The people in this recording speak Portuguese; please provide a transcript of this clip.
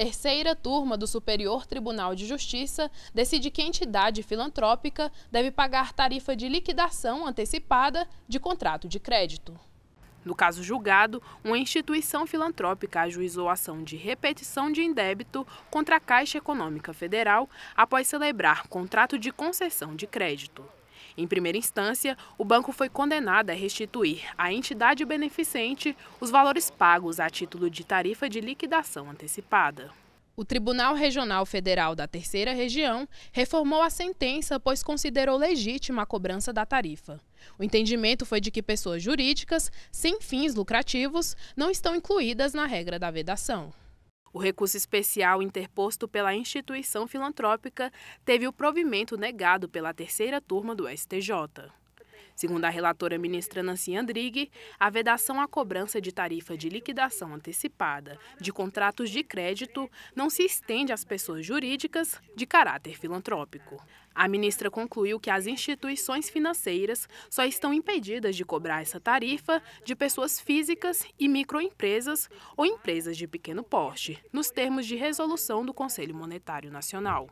terceira turma do Superior Tribunal de Justiça decide que entidade filantrópica deve pagar tarifa de liquidação antecipada de contrato de crédito. No caso julgado, uma instituição filantrópica ajuizou ação de repetição de indébito contra a Caixa Econômica Federal após celebrar contrato de concessão de crédito. Em primeira instância, o banco foi condenado a restituir à entidade beneficente os valores pagos a título de tarifa de liquidação antecipada. O Tribunal Regional Federal da Terceira Região reformou a sentença, pois considerou legítima a cobrança da tarifa. O entendimento foi de que pessoas jurídicas, sem fins lucrativos, não estão incluídas na regra da vedação. O recurso especial interposto pela instituição filantrópica teve o provimento negado pela terceira turma do STJ. Segundo a relatora ministra Nancy Andrighi, a vedação à cobrança de tarifa de liquidação antecipada de contratos de crédito não se estende às pessoas jurídicas de caráter filantrópico. A ministra concluiu que as instituições financeiras só estão impedidas de cobrar essa tarifa de pessoas físicas e microempresas ou empresas de pequeno porte, nos termos de resolução do Conselho Monetário Nacional.